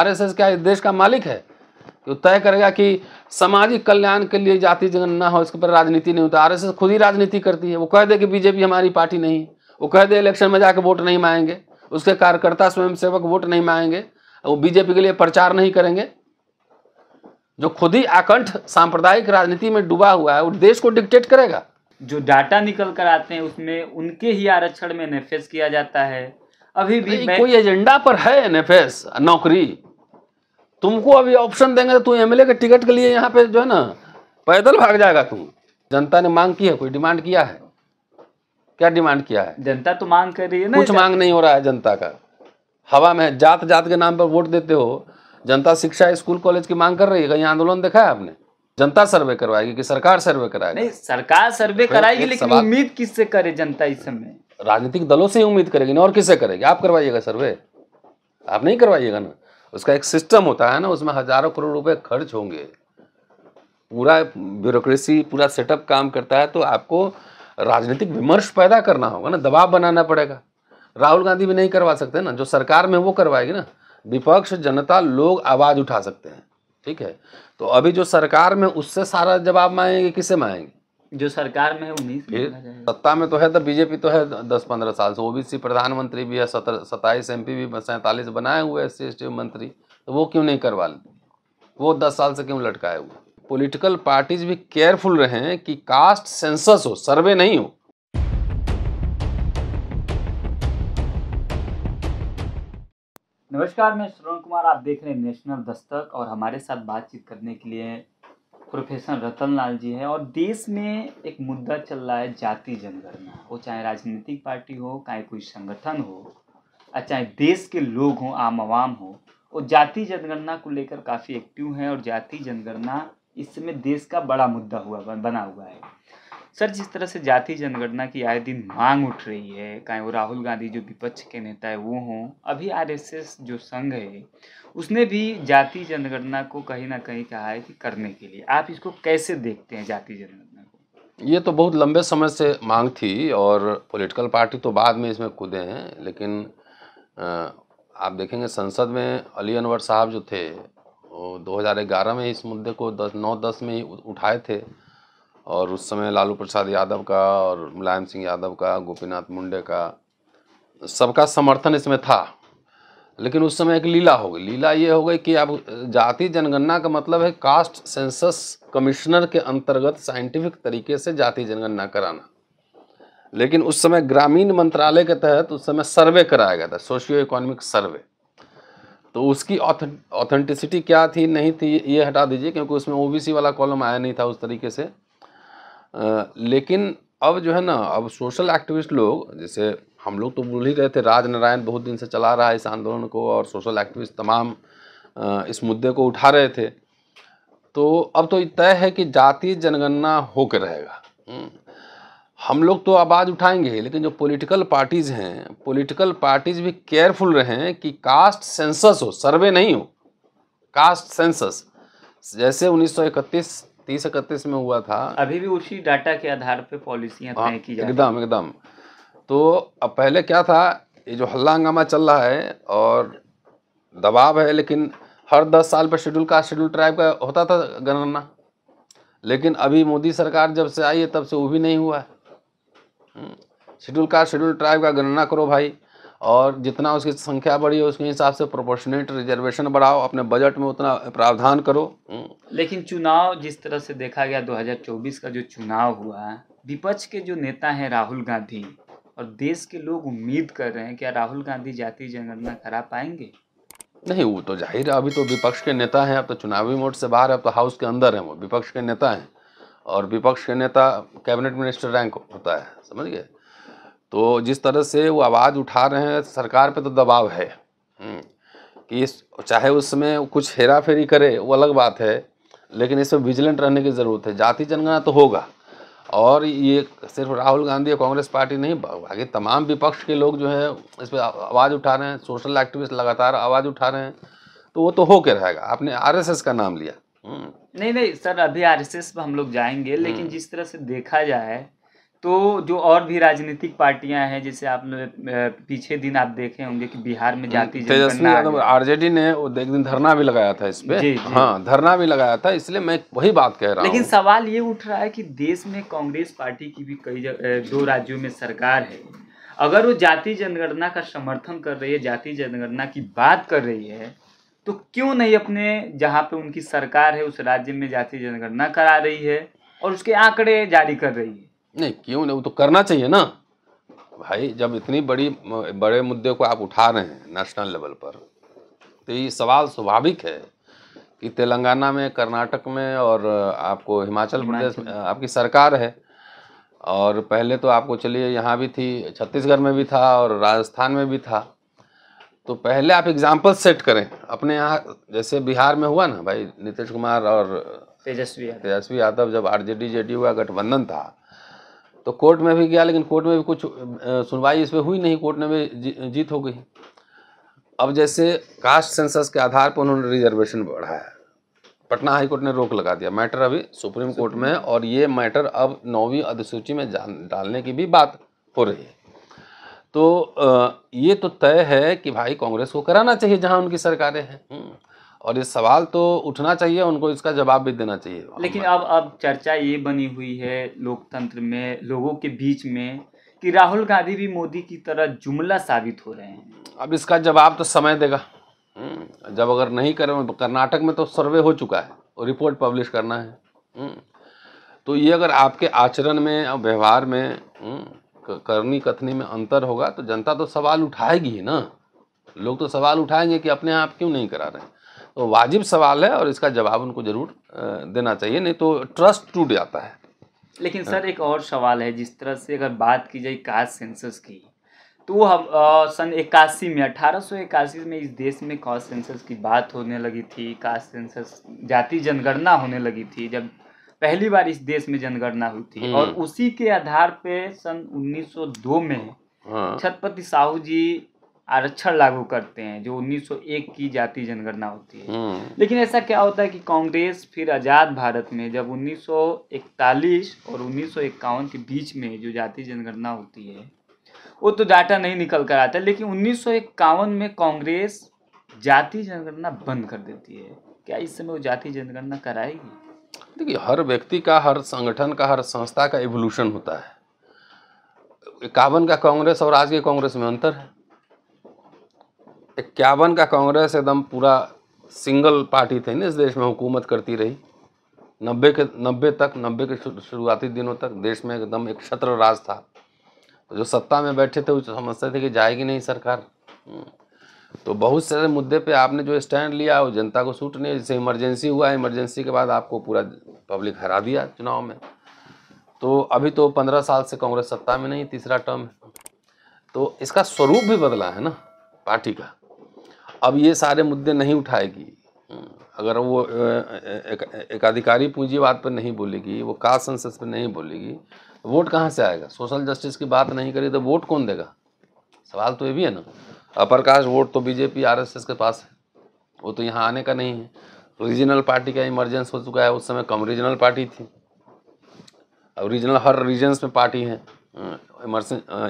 RSS क्या देश का मालिक है जो तो तय करेगा कि सामाजिक कल्याण के लिए जाति जनगणना हो इसके पर राजनीति नहीं होता तो आरएसएस खुद ही राजनीति करती है वो कह दे कि बीजेपी हमारी पार्टी नहीं वो कह दे इलेक्शन में जाकर वोट नहीं मांगेंगे उसके कार्यकर्ता स्वयंसेवक वोट नहीं मांगेंगे वो बीजेपी के लिए प्रचार नहीं करेंगे जो खुद ही आकंठ सांप्रदायिक राजनीति में डूबा हुआ है वो देश को डिक्टेट करेगा जो डाटा निकल कर आते हैं उसमें उनके ही आरक्षण में नेफेज किया जाता है अभी भी मैं... कोई एजेंडा पर है एनएफएस नौकरी तुमको अभी ऑप्शन देंगे तो तू एमएलए के टिकट के लिए यहाँ पे जो है ना पैदल भाग जाएगा तू जनता ने मांग की है कोई डिमांड किया है क्या डिमांड किया है जनता तो मांग कर रही है ना कुछ मांग नहीं हो रहा है जनता का हवा में जात जात के नाम पर वोट देते हो जनता शिक्षा स्कूल कॉलेज की मांग कर रही है कहीं आंदोलन देखा है आपने जनता सर्वे करवाएगी कि सरकार सर्वे कराएगी नहीं सरकार सर्वे तो कराएगी लेकिन उम्मीद किससे करे जनता इस समय राजनीतिक दलों से ही उम्मीद करेगी ना और किससे करेगी आप करवाइएगा सर्वे आप नहीं करवाइएगा ना उसका एक सिस्टम होता है ना उसमें हजारों करोड़ रुपए खर्च होंगे पूरा ब्यूरोक्रेसी पूरा सेटअप काम करता है तो आपको राजनीतिक विमर्श पैदा करना होगा ना दबाव बनाना पड़ेगा राहुल गांधी भी नहीं करवा सकते ना जो सरकार में वो करवाएगी ना विपक्ष जनता लोग आवाज़ उठा सकते हैं ठीक है तो अभी जो सरकार में उससे सारा जवाब मांगेंगे किससे मांगेंगे जो सरकार में है उन्नीस सत्ता में तो है तो बीजेपी तो है दस पंद्रह साल से ओबीसी प्रधानमंत्री भी है सताईस सत्ताईस एम भी सैंतालीस बनाए हुए एस सी मंत्री तो वो क्यों नहीं करवा वो दस साल से क्यों लटकाए हुए पॉलिटिकल पार्टीज भी केयरफुल रहें कि कास्ट सेंसस हो सर्वे नहीं हो नमस्कार मैं श्रवण कुमार आप देख रहे हैं नेशनल दस्तक और हमारे साथ बातचीत करने के लिए प्रोफेसर रतन लाल जी है और देश में एक मुद्दा चल रहा है जाति जनगणना वो चाहे राजनीतिक पार्टी हो चाहे कोई संगठन हो या चाहे देश के लोग हों आम आवाम हो वो जाति जनगणना को लेकर काफ़ी एक्टिव हैं और जाति जनगणना इस समय देश का बड़ा मुद्दा हुआ बना हुआ है सर जिस तरह से जाति जनगणना की आए दिन मांग उठ रही है चाहे वो राहुल गांधी जो विपक्ष के नेता है वो हों अभी आरएसएस जो संघ है उसने भी जाति जनगणना को कहीं ना कहीं कहा है कि करने के लिए आप इसको कैसे देखते हैं जाति जनगणना को ये तो बहुत लंबे समय से मांग थी और पोलिटिकल पार्टी तो बाद में इसमें कूदे हैं लेकिन आप देखेंगे संसद में अली अनवर साहब जो थे वो 2011 में इस मुद्दे को दस नौ दस में ही उठाए थे और उस समय लालू प्रसाद यादव का और मुलायम सिंह यादव का गोपीनाथ मुंडे का सबका समर्थन इसमें था लेकिन उस समय एक लीला हो गई लीला ये हो गई कि अब जाति जनगणना का मतलब है कास्ट सेंसस कमिश्नर के अंतर्गत साइंटिफिक तरीके से जाति जनगणना कराना लेकिन उस समय ग्रामीण मंत्रालय के तहत उस समय सर्वे कराया गया था सोशियो इकोनॉमिक सर्वे तो उसकी ऑथेंटिसिटी क्या थी नहीं थी ये हटा दीजिए क्योंकि उसमें ओबीसी वाला कॉलम आया नहीं था उस तरीके से आ, लेकिन अब जो है ना अब सोशल एक्टिविस्ट लोग जैसे हम लोग तो बोल ही रहे थे राज नारायण बहुत दिन से चला रहा है इस आंदोलन को और सोशल एक्टिविस्ट तमाम इस मुद्दे को उठा रहे थे तो अब तो तय है कि जाति जनगणना होकर रहेगा हम्म। हम लोग तो आवाज़ उठाएंगे ही लेकिन जो पॉलिटिकल पार्टीज़ हैं पॉलिटिकल पार्टीज़ भी केयरफुल रहें कि कास्ट सेंसस हो सर्वे नहीं हो कास्ट सेंसस जैसे 1931 तीस इकतीस में हुआ था अभी भी उसी डाटा के आधार पे पॉलिसियां हाँ, एकदम एकदम तो अब पहले क्या था ये जो हल्ला हंगामा चल रहा है और दबाव है लेकिन हर दस साल पर शेड्यूल कास्ट शेड्यूल ट्राइब का होता था गणना लेकिन अभी मोदी सरकार जब से आई है तब से वो भी नहीं हुआ है hmm, schedule caste schedule tribe का गणना करो भाई और जितना उसकी संख्या बढ़ी हो उसके हिसाब से प्रोपोर्शनेट रिजर्वेशन बढ़ाओ अपने बजट में उतना प्रावधान करो हम्म। लेकिन चुनाव जिस तरह से देखा गया 2024 का जो चुनाव हुआ विपक्ष के जो नेता हैं राहुल गांधी और देश के लोग उम्मीद कर रहे हैं क्या राहुल गांधी जाति जनगणना करा पाएंगे नहीं वो तो जाहिर है अभी तो विपक्ष के नेता हैं अब तो चुनावी मोड से बाहर अब तो हाउस के अंदर हैं वो विपक्ष के नेता हैं और विपक्ष के नेता कैबिनेट मिनिस्टर रैंक होता है समझ गए तो जिस तरह से वो आवाज़ उठा रहे हैं सरकार पे तो दबाव है हम्म, कि इस चाहे उसमें कुछ हेरा फेरी करे वो अलग बात है लेकिन इसमें विजिलेंट रहने की ज़रूरत है जाति जनगणना तो होगा और ये सिर्फ राहुल गांधी और कांग्रेस पार्टी नहीं बाकी तमाम विपक्ष के लोग जो है इस पर आवाज़ उठा रहे हैं सोशल एक्टिविस्ट लगातार आवाज़ उठा रहे हैं तो वो तो हो के रहेगा आपने आरएसएस का नाम लिया हम्म। नहीं नहीं सर अभी आरएसएस पर हम लोग जाएंगे लेकिन हम्म। जिस तरह से देखा जाए तो जो और भी राजनीतिक पार्टियां हैं जैसे आप पीछे दिन आप देखे होंगे कि बिहार में जाति तेजस्वी यादव आरजेडी ने एक दिन धरना भी लगाया था इस पे हाँ धरना भी लगाया था इसलिए मैं वही बात कह रहा हूँ लेकिन सवाल ये उठ रहा है कि देश में कांग्रेस पार्टी की भी कई दो राज्यों में सरकार है अगर वो जाति जनगणना का समर्थन कर रही है जाति जनगणना की बात कर रही है तो क्यों नहीं अपने जहाँ पे उनकी सरकार है उस राज्य में जाति जनगणना करा रही है और उसके आंकड़े जारी कर रही है नहीं क्यों नहीं वो तो करना चाहिए ना भाई जब इतनी बड़ी बड़े मुद्दे को आप उठा रहे हैं नेशनल लेवल पर तो ये सवाल स्वाभाविक है कि तेलंगाना में कर्नाटक में और आपको हिमाचल प्रदेश में आपकी सरकार है और पहले तो आपको चलिए यहाँ भी थी छत्तीसगढ़ में भी था और राजस्थान में भी था तो पहले आप एग्जाम्पल सेट करें अपने यहाँ जैसे बिहार में हुआ ना भाई नीतीश कुमार और तेजस्वी तेजस्वी यादव जब R J D J D हुआ गठबंधन था तो कोर्ट में भी गया लेकिन कोर्ट में भी कुछ सुनवाई इस पर हुई नहीं कोर्ट ने भी जी, जीत हो गई अब जैसे कास्ट सेंसस के आधार पर उन्होंने रिजर्वेशन बढ़ाया पटना हाई कोर्ट ने रोक लगा दिया मैटर अभी सुप्रीम कोर्ट में है और ये मैटर अब नौवीं अधिसूची में डालने की भी बात हो रही है तो ये तो तय है कि भाई कांग्रेस को कराना चाहिए जहां उनकी सरकारें हैं हम्म। और ये सवाल तो उठना चाहिए उनको इसका जवाब भी देना चाहिए लेकिन अब अब चर्चा ये बनी हुई है लोकतंत्र में लोगों के बीच में कि राहुल गांधी भी मोदी की तरह जुमला साबित हो रहे हैं अब इसका जवाब तो समय देगा हम्म, जब अगर नहीं करें तो कर्नाटक में तो सर्वे हो चुका है और रिपोर्ट पब्लिश करना है हम्म, तो ये अगर आपके आचरण में और व्यवहार में हम्म, करनी कथनी में अंतर होगा तो जनता तो सवाल उठाएगी ही ना लोग तो सवाल उठाएंगे कि अपने आप क्यों नहीं करा रहे हैं तो वाजिब सवाल है और इसका जवाब उनको ज़रूर देना चाहिए नहीं तो ट्रस्ट टूट जाता है लेकिन हाँ। सर एक और सवाल है जिस तरह से अगर बात की जाए कास्ट सेंसस की तो हम सन इक्यासी में अठारह इक्यासी में इस देश में कास्ट सेंसस की बात होने लगी थी कास्ट सेंसस जाति जनगणना होने लगी थी जब पहली बार इस देश में जनगणना हुई थी हम्म। और उसी के आधार पे सन 1902 में हाँ। छत्रपति साहू जी आरक्षण लागू करते हैं जो 1901 की जाति जनगणना होती है हम्म। लेकिन ऐसा क्या होता है कि कांग्रेस फिर आज़ाद भारत में जब 1941 और उन्नीस के बीच में जो जाति जनगणना होती है वो तो डाटा नहीं निकल कर आता लेकिन उन्नीस में कांग्रेस जाति जनगणना बंद कर देती है क्या इस समय वो जाति जनगणना कराएगी देखिए हर व्यक्ति का हर संगठन का हर संस्था का एवोल्यूशन होता है इक्यावन का कांग्रेस और आज के कांग्रेस में अंतर है इक्यावन का कांग्रेस एकदम पूरा सिंगल पार्टी थी ना इस देश में हुकूमत करती रही नब्बे के नब्बे तक नब्बे के शुरुआती दिनों तक देश में एकदम एक छत्र राज था तो जो सत्ता में बैठे थे वो समझते थे कि जाएगी नहीं सरकार हम्म। तो बहुत सारे मुद्दे पे आपने जो स्टैंड लिया वो जनता को सूट नहीं जैसे इमरजेंसी हुआ इमरजेंसी के बाद आपको पूरा पब्लिक हरा दिया चुनाव में तो अभी तो पंद्रह साल से कांग्रेस सत्ता में नहीं तीसरा टर्म है तो इसका स्वरूप भी बदला है ना पार्टी का अब ये सारे मुद्दे नहीं उठाएगी हम्म, अगर वो एकाधिकारी एक पूंजीवाद पर नहीं बोलेगी वो कास्ट सेंसस पर नहीं बोलेगी तो वोट कहाँ से आएगा सोशल जस्टिस की बात नहीं करी तो वोट कौन देगा सवाल तो ये भी है ना अपर कास्ट वोट तो बीजेपी आरएसएस के पास है वो तो यहाँ आने का नहीं है रीजनल पार्टी का इमरजेंस हो चुका है उस समय कम रीजनल पार्टी थी अब रीजनल हर रीजन्स में पार्टी है हम्म,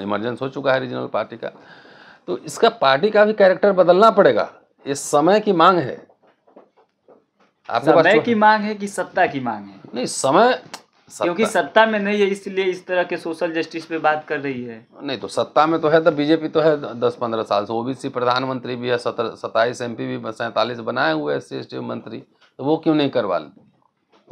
इमरजेंस हो चुका है रीजनल पार्टी का तो इसका पार्टी का भी कैरेक्टर बदलना पड़ेगा ये समय की मांग है आपके समय तो- की मांग है कि सत्ता की मांग है नहीं समय सत्ता। क्योंकि सत्ता में नहीं है इसलिए इस तरह के सोशल जस्टिस पे बात कर रही है नहीं तो सत्ता में तो है तो बीजेपी तो है दस पंद्रह साल से ओबीसी प्रधानमंत्री भी है सत्ताईस एम भी सैंतालीस बनाए हुए एस सी मंत्री तो वो क्यों नहीं करवा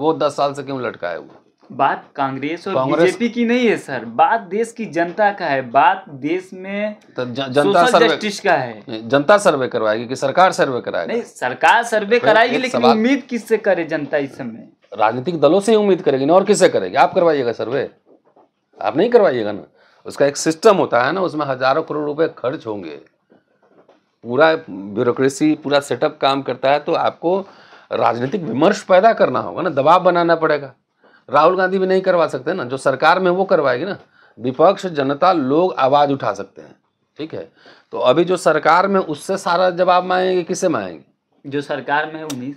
वो दस साल से क्यों लटकाए हुए बात कांग्रेस और बीजेपी की नहीं है सर बात देश की जनता का है बात देश में तो ज, जनता सर्वे का है जनता सर्वे करवाएगी कि सरकार सर्वे कराएगी नहीं सरकार सर्वे तो कराएगी लेकिन उम्मीद किससे करे जनता इस समय राजनीतिक दलों से उम्मीद करेगी ना और किससे करेगी आप करवाइएगा सर्वे आप नहीं करवाइएगा ना उसका एक सिस्टम होता है ना उसमें हजारों करोड़ रुपए खर्च होंगे पूरा ब्यूरोक्रेसी पूरा सेटअप काम करता है तो आपको राजनीतिक विमर्श पैदा करना होगा ना दबाव बनाना पड़ेगा राहुल गांधी भी नहीं करवा सकते ना जो सरकार में वो करवाएगी ना विपक्ष जनता लोग आवाज़ उठा सकते हैं ठीक है तो अभी जो सरकार में उससे सारा जवाब मांगेंगे किससे मांगेंगे जो सरकार में उन्हीं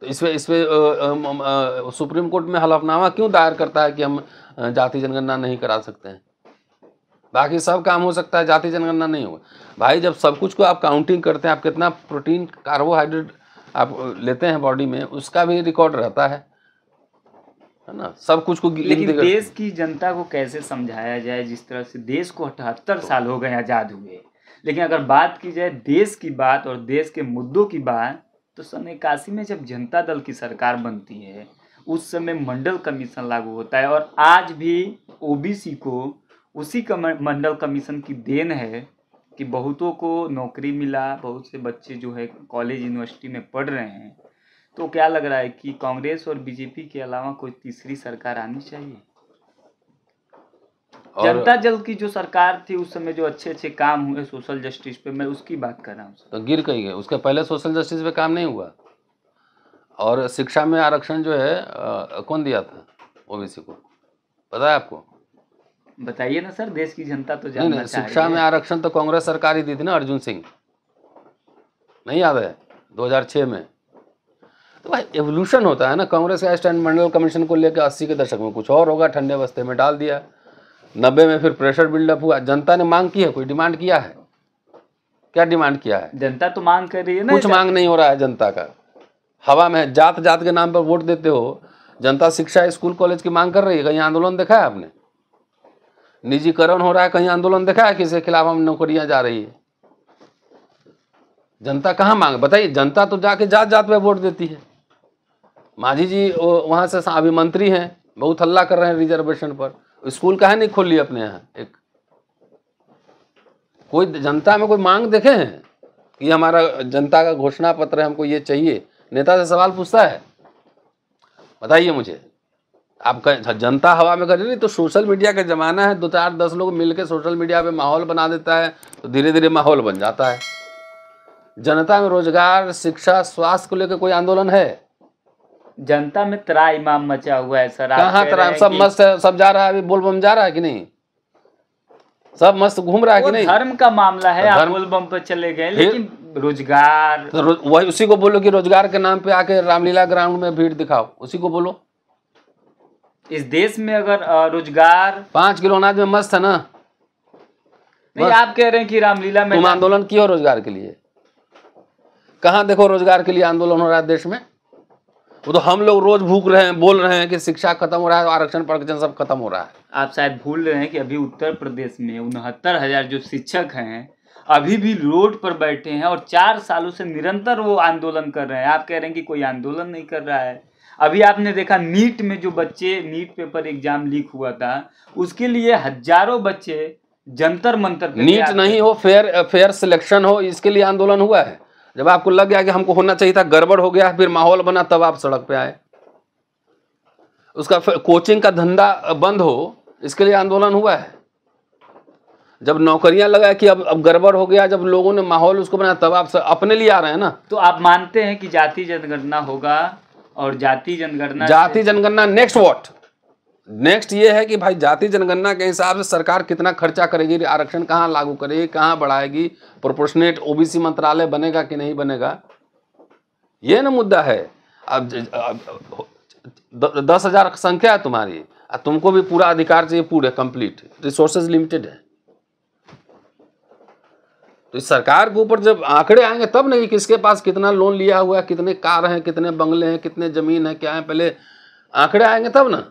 तो इसमें इसमें सुप्रीम कोर्ट में हलफनामा क्यों दायर करता है कि हम जाति जनगणना नहीं करा सकते हैं बाकी सब काम हो सकता है जाति जनगणना नहीं होगा भाई जब सब कुछ को आप काउंटिंग करते हैं आप कितना प्रोटीन कार्बोहाइड्रेट आप लेते हैं बॉडी में उसका भी रिकॉर्ड रहता है है ना सब कुछ को लेकिन देश की जनता को कैसे समझाया जाए जिस तरह से देश को अठहत्तर तो। साल हो गए आज़ाद हुए लेकिन अगर बात की जाए देश की बात और देश के मुद्दों की बात तो सन इक्यासी में जब जनता दल की सरकार बनती है उस समय मंडल कमीशन लागू होता है और आज भी ओबीसी को उसी मंडल कमीशन की देन है कि बहुतों को नौकरी मिला बहुत से बच्चे जो है कॉलेज यूनिवर्सिटी में पढ़ रहे हैं तो क्या लग रहा है कि कांग्रेस और बीजेपी के अलावा कोई तीसरी सरकार आनी चाहिए जनता जल की जो सरकार थी उस समय जो अच्छे अच्छे काम हुए सोशल जस्टिस पे मैं उसकी बात कर रहा हूँ तो गिर कही गए उसके पहले सोशल जस्टिस पे काम नहीं हुआ और शिक्षा में आरक्षण जो है आ, कौन दिया था ओबीसी को पता है आपको बताइए ना सर देश की जनता तो जानना नहीं, नहीं, शिक्षा में आरक्षण तो कांग्रेस सरकार ही दी थी ना अर्जुन सिंह नहीं याद है दो में तो भाई एवोल्यूशन होता है ना कांग्रेस का स्टैंड मंडल कमीशन को लेकर अस्सी के दशक में कुछ और होगा ठंडे बस्ते में डाल दिया नब्बे में फिर प्रेशर बिल्डअप हुआ जनता ने मांग की है कोई डिमांड किया है क्या डिमांड किया है जनता तो मांग कर रही है ना कुछ मांग नहीं हो रहा है जनता का हवा में जात जात के नाम पर वोट देते हो जनता शिक्षा स्कूल कॉलेज की मांग कर रही है कहीं आंदोलन देखा है आपने निजीकरण हो रहा है कहीं आंदोलन देखा है किसके खिलाफ हम नौकरियां जा रही है जनता कहाँ मांग बताइए जनता तो जाके जात जात पर वोट देती है माझी जी वहाँ से अभी मंत्री हैं बहुत हल्ला कर रहे हैं रिजर्वेशन पर स्कूल का है नहीं खोल लिया अपने यहाँ एक कोई जनता में कोई मांग देखे हैं कि हमारा जनता का घोषणा पत्र है हमको ये चाहिए नेता से सवाल पूछता है बताइए मुझे आप अच्छा, जनता हवा में करें नहीं तो सोशल मीडिया का ज़माना है दो चार दस लोग मिलकर सोशल मीडिया पे माहौल बना देता है तो धीरे धीरे माहौल बन जाता है जनता में रोजगार शिक्षा स्वास्थ्य को लेकर कोई आंदोलन है जनता में तरा इमाम मचा हुआ है सर कहाँ तरा सब मस्त है सब जा रहा है अभी बोल बम जा रहा है कि नहीं सब मस्त घूम रहा है कि नहीं धर्म का मामला है आप बम पर चले गए लेकिन रोजगार तो वही उसी को बोलो कि रोजगार के नाम पे आके रामलीला ग्राउंड में भीड़ दिखाओ उसी को बोलो इस देश में अगर रोजगार पांच किलो अनाज में मस्त है ना नहीं आप कह रहे हैं कि रामलीला में आंदोलन किया रोजगार के लिए कहा देखो रोजगार के लिए आंदोलन हो रहा है देश में वो तो हम लोग रोज भूख रहे हैं बोल रहे हैं कि शिक्षा खत्म हो रहा है तो आरक्षण प्रकरण सब खत्म हो रहा है आप शायद भूल रहे हैं कि अभी उत्तर प्रदेश में उनहत्तर हजार जो शिक्षक हैं अभी भी रोड पर बैठे हैं और चार सालों से निरंतर वो आंदोलन कर रहे हैं आप कह रहे हैं कि कोई आंदोलन नहीं कर रहा है अभी आपने देखा नीट में जो बच्चे नीट पेपर एग्जाम लीक हुआ था उसके लिए हजारों बच्चे जंतर मंतर नीट नहीं हो फेयर फेयर सिलेक्शन हो इसके लिए आंदोलन हुआ है जब आपको लग गया कि हमको होना चाहिए था गड़बड़ हो गया फिर माहौल बना तब आप सड़क पे आए उसका कोचिंग का धंधा बंद हो इसके लिए आंदोलन हुआ है जब नौकरियां लगा कि अब अब गड़बड़ हो गया जब लोगों ने माहौल उसको बनाया तब आप अपने लिए आ रहे हैं ना तो आप मानते हैं कि जाति जनगणना होगा और जाति जनगणना जाति जनगणना नेक्स्ट वॉट नेक्स्ट ये है कि भाई जाति जनगणना के हिसाब से सरकार कितना खर्चा करेगी आरक्षण कहाँ लागू करेगी कहाँ बढ़ाएगी प्रोपोर्शनेट ओबीसी मंत्रालय बनेगा कि नहीं बनेगा ये ना मुद्दा है अब, दस हजार संख्या है तुम्हारी तुमको भी पूरा अधिकार चाहिए पूरे कंप्लीट रिसोर्सेज लिमिटेड है तो इस सरकार के ऊपर जब आंकड़े आएंगे तब नहीं किसके पास कितना लोन लिया हुआ है कितने कार हैं कितने बंगले हैं कितने जमीन है क्या है पहले आंकड़े आएंगे तब ना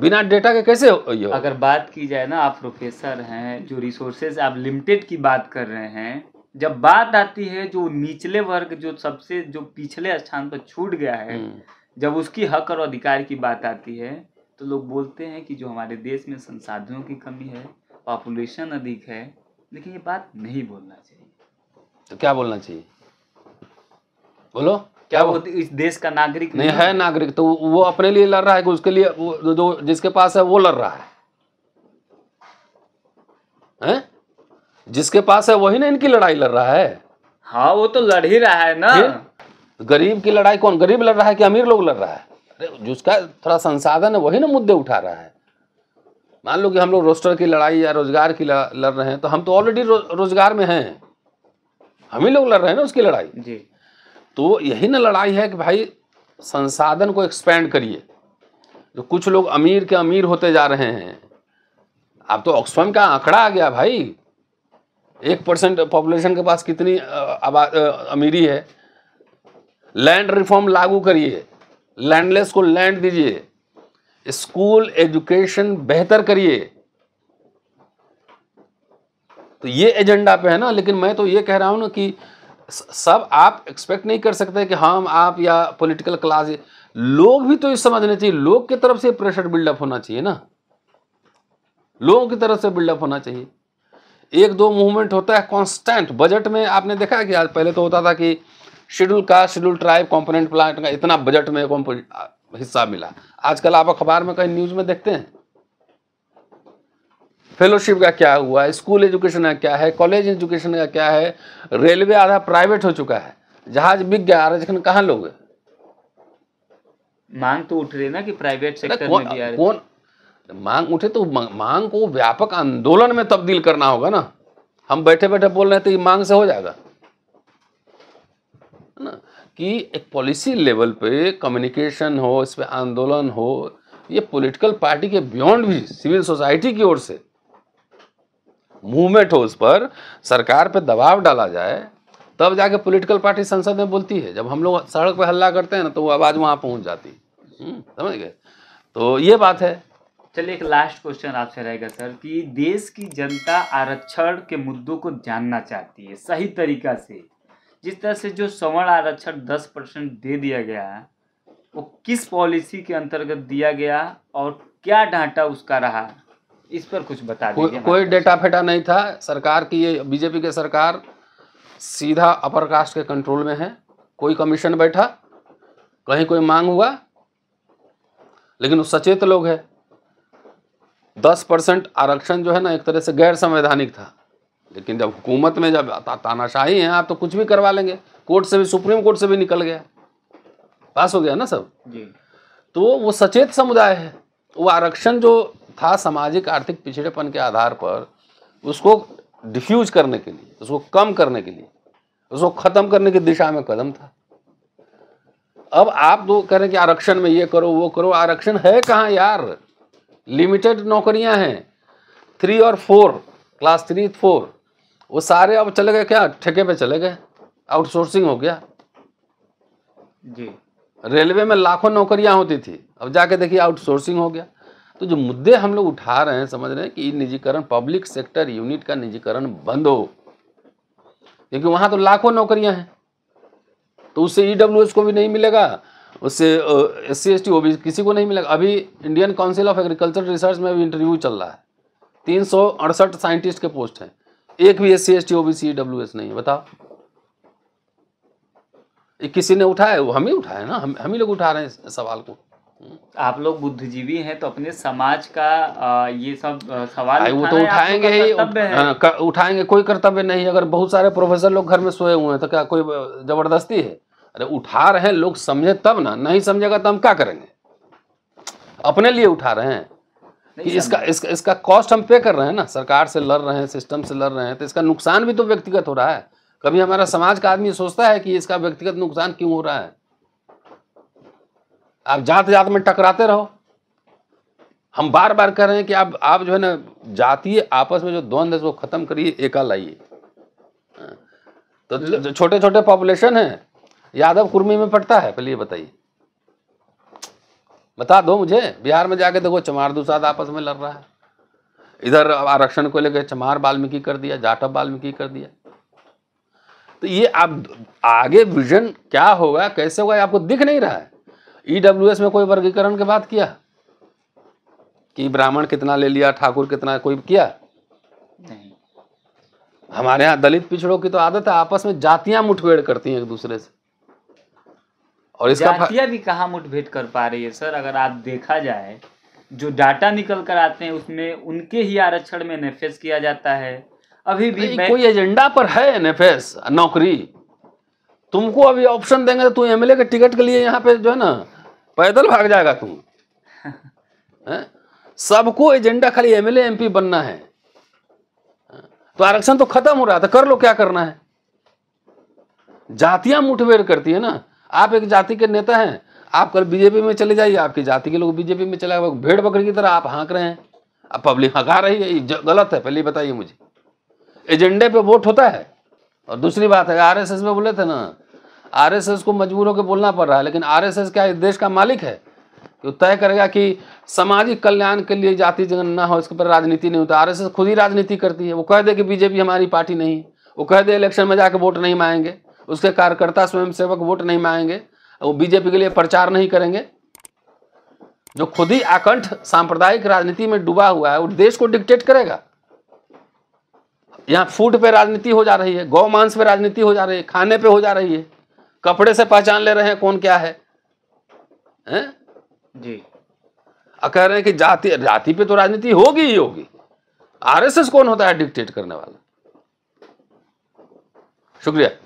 बिना डेटा के कैसे ये हो? अगर बात की जाए ना आप प्रोफेसर हैं जो रिसोर्सेज आप लिमिटेड की बात कर रहे हैं जब बात आती है जो निचले वर्ग जो सबसे जो पिछले स्थान पर छूट गया है हम्म। जब उसकी हक और अधिकार की बात आती है तो लोग बोलते हैं कि जो हमारे देश में संसाधनों की कमी है पॉपुलेशन अधिक है लेकिन ये बात नहीं बोलना चाहिए तो क्या बोलना चाहिए बोलो क्या वो तो इस देश का नागरिक नहीं, नहीं है नागरिक तो वो अपने लिए लड़ रहा है कि उसके लिए जो जिसके पास है वो लड़ रहा है हैं? जिसके पास है वही ना इनकी लड़ाई लड़ रहा है हाँ वो तो लड़ ही रहा है ना गरीब की लड़ाई कौन गरीब लड़ रहा है कि अमीर लोग लड़ रहा है अरे जिसका थोड़ा संसाधन है वही ना मुद्दे उठा रहा है मान लो कि हम लोग रोस्टर की लड़ाई या रोजगार की लड़ रहे हैं तो हम तो ऑलरेडी रो, रोजगार में हैं हम ही लोग लड़ रहे हैं ना उसकी लड़ाई जी तो यही ना लड़ाई है कि भाई संसाधन को एक्सपेंड करिए जो कुछ लोग अमीर के अमीर होते जा रहे हैं अब तो ऑक्सफर्म का आंकड़ा आ गया भाई एक परसेंट पॉपुलेशन के पास कितनी अमीरी है लैंड रिफॉर्म लागू करिए लैंडलेस को लैंड दीजिए स्कूल एजुकेशन बेहतर करिए तो ये एजेंडा पे है ना लेकिन मैं तो ये कह रहा हूँ ना कि सब आप एक्सपेक्ट नहीं कर सकते कि हम आप या पॉलिटिकल क्लास लोग भी तो ये समझने चाहिए लोग की तरफ से प्रेशर बिल्डअप होना चाहिए ना लोगों की तरफ से बिल्डअप होना चाहिए एक दो मूवमेंट होता है कांस्टेंट बजट में आपने देखा कि आज पहले तो होता था कि शेड्यूल का शेड्यूल ट्राइब कंपोनेंट प्लांट का इतना बजट में हिस्सा मिला आजकल आप अखबार में कहीं न्यूज़ में देखते हैं फेलोशिप का क्या हुआ स्कूल एजुकेशन का क्या है कॉलेज एजुकेशन का क्या है रेलवे आधा प्राइवेट हो चुका है जहाज बिक गया आरक्षण कहाँ लोग मांग तो उठ रही है ना कि प्राइवेट सेक्टर में कौन मांग उठे तो मांग को व्यापक आंदोलन में तब्दील करना होगा ना हम बैठे बैठे बोल रहे हैं तो ये मांग से हो जाएगा ना कि एक पॉलिसी लेवल पे कम्युनिकेशन हो इस पर आंदोलन हो ये पॉलिटिकल पार्टी के बियॉन्ड भी सिविल सोसाइटी की ओर से मूवमेंट हो उस पर सरकार पे दबाव डाला जाए तब जाके पॉलिटिकल पार्टी संसद में बोलती है जब हम लोग सड़क पर हल्ला करते हैं ना तो वो आवाज़ वहाँ पहुँच जाती हम्म, समझ गए तो ये बात है चलिए एक लास्ट क्वेश्चन आपसे रहेगा सर कि देश की जनता आरक्षण के मुद्दों को जानना चाहती है सही तरीका से जिस तरह से जो सवर्ण आरक्षण दस परसेंट दे दिया गया वो किस पॉलिसी के अंतर्गत दिया गया और क्या ढांचा उसका रहा इस पर कुछ बता को, दीजिए कोई डेटा फेटा नहीं था सरकार की ये बीजेपी के सरकार सीधा अपर कास्ट के कंट्रोल में है कोई कमीशन बैठा कहीं कोई मांग हुआ लेकिन वो सचेत लोग है दस परसेंट आरक्षण जो है ना एक तरह से गैर संवैधानिक था लेकिन जब हुकूमत में जब तानाशाही है आप तो कुछ भी करवा लेंगे कोर्ट से भी सुप्रीम कोर्ट से भी निकल गया पास हो गया ना सब जी तो वो सचेत समुदाय है वो आरक्षण जो था सामाजिक आर्थिक पिछड़ेपन के आधार पर उसको डिफ्यूज करने के लिए उसको कम करने के लिए उसको ख़त्म करने की दिशा में कदम था अब आप दो तो कह रहे कि आरक्षण में ये करो वो करो आरक्षण है कहाँ यार लिमिटेड नौकरियां हैं थ्री और फोर क्लास थ्री फोर वो सारे अब चले गए क्या ठेके पे चले गए आउटसोर्सिंग हो गया जी रेलवे में लाखों नौकरियां होती थी अब जाके देखिए आउटसोर्सिंग हो गया तो जो मुद्दे हम लोग उठा रहे हैं समझ रहे हैं कि निजीकरण पब्लिक सेक्टर यूनिट का निजीकरण बंद हो क्योंकि वहां तो लाखों नौकरियां हैं तो उससे ईडब्ल्यूएस e को भी नहीं मिलेगा उससे एस सी एस टी ओ किसी को नहीं मिलेगा अभी Indian council of agriculture research में अभी इंटरव्यू चल रहा है तीन सौ अड़सठ साइंटिस्ट के पोस्ट हैं एक भी S C S T OBC W S नहीं है बताओ किसी ने उठाया वो हम ही उठाए ना हम हम ही लोग उठा रहे हैं सवाल को आप लोग बुद्धिजीवी हैं तो अपने समाज का ये सब सवाल हाँ, वो तो उठाएंगे ही हाँ, उठाएंगे कोई कर्तव्य नहीं अगर बहुत सारे प्रोफेसर लोग घर में सोए हुए हैं तो क्या कोई जबरदस्ती है अरे उठा रहे हैं लोग समझे तब ना नहीं समझेगा तो हम क्या करेंगे अपने लिए उठा रहे हैं कि इसका इसका इसका कॉस्ट हम पे कर रहे हैं ना सरकार से लड़ रहे हैं सिस्टम से लड़ रहे हैं तो इसका नुकसान भी तो व्यक्तिगत हो रहा है कभी हमारा समाज का आदमी सोचता है कि इसका व्यक्तिगत नुकसान क्यों हो रहा है आप जात जात में टकराते रहो हम बार बार कह रहे हैं कि आप आप जो है ना जातीय आपस में जो द्वंद है वो खत्म करिए एका लाइए तो छोटे छोटे पॉपुलेशन है यादव कुर्मी में पड़ता है पहले ये बताइए बता दो मुझे बिहार में जाके देखो चमार दूसरा आपस में लड़ रहा है इधर आरक्षण को लेकर चमार वाल्मीकि कर दिया जाटव बाल्मीकि कर दिया तो ये आप आगे विजन क्या होगा कैसे होगा आपको दिख नहीं रहा है ईडब्ल्यूएस e में कोई वर्गीकरण के बाद किया कि ब्राह्मण कितना ले लिया ठाकुर कितना कोई किया नहीं हमारे यहाँ दलित पिछड़ों की तो आदत है आपस में जातियां मुठभेड़ करती हैं एक दूसरे से और इसका जातियां भी कहा मुठभेड़ कर पा रही है सर अगर आप देखा जाए जो डाटा निकल कर आते हैं उसमें उनके ही आरक्षण में नफेस किया जाता है अभी भी मैं... कोई एजेंडा पर है नफेस नौकरी तुमको अभी ऑप्शन देंगे तो तुम एमएलए के टिकट के लिए यहाँ पे जो है ना पैदल भाग जाएगा तू सबको एजेंडा खाली एमएलए एमपी बनना है तो आरक्षण तो खत्म हो रहा था तो कर लो क्या करना है जातियां मुठभेड़ करती है ना आप एक जाति के नेता हैं आप कल बीजेपी में चले जाइए आपकी जाति के लोग बीजेपी में चले भेड़ बकरी की तरह आप हाँक रहे हैं अब पब्लिक हका रही है गलत है पहले बताइए मुझे एजेंडे पे वोट होता है और दूसरी बात है आरएसएस में बोले थे ना आरएसएस को मजबूर होकर बोलना पड़ रहा है लेकिन आरएसएस क्या इस देश का मालिक है जो तय करेगा कि सामाजिक कल्याण के लिए जाति जनगणना हो इसके पर राजनीति नहीं होता तो आरएसएस खुद ही राजनीति करती है वो कह दे कि बीजेपी हमारी पार्टी नहीं है वो कह दे इलेक्शन में जाकर वोट नहीं मांगेंगे उसके कार्यकर्ता स्वयंसेवक वोट नहीं मांगेंगे वो बीजेपी के लिए प्रचार नहीं करेंगे जो खुद ही आकंठ सांप्रदायिक राजनीति में डूबा हुआ है वो देश को डिक्टेट करेगा यहाँ फूड पे राजनीति हो जा रही है गौ मांस पे राजनीति हो जा रही है खाने पे हो जा रही है कपड़े से पहचान ले रहे हैं कौन क्या है, हैं जी कह रहे हैं कि जाति जाति पे तो राजनीति होगी ही होगी आरएसएस कौन होता है डिक्टेट करने वाला शुक्रिया